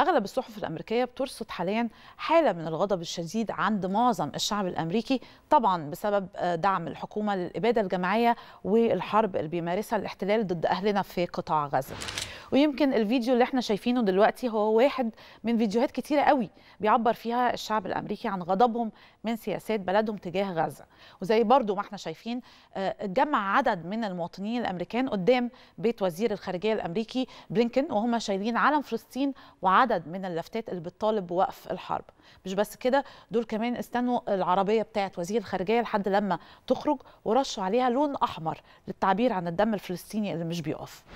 اغلب الصحف الامريكيه بترصد حاليا حاله من الغضب الشديد عند معظم الشعب الامريكي طبعا بسبب آه، دعم الحكومه للاباده الجماعيه والحرب اللي بيمارسها الاحتلال ضد اهلنا في قطاع غزه ويمكن الفيديو اللي احنا شايفينه دلوقتي هو واحد من فيديوهات كتيره قوي بيعبر فيها الشعب الامريكي عن غضبهم من سياسات بلدهم تجاه غزه وزي برضو ما احنا شايفين اتجمع آه، عدد من المواطنين الامريكان قدام بيت وزير الخارجيه الامريكي بلينكن وهم شايلين علم فلسطين وعدد من اللافتات اللي بتطالب بوقف الحرب مش بس كده دول كمان استنوا العربيه بتاعت وزير الخارجيه لحد لما تخرج ورشوا عليها لون احمر للتعبير عن الدم الفلسطيني اللي مش بيقف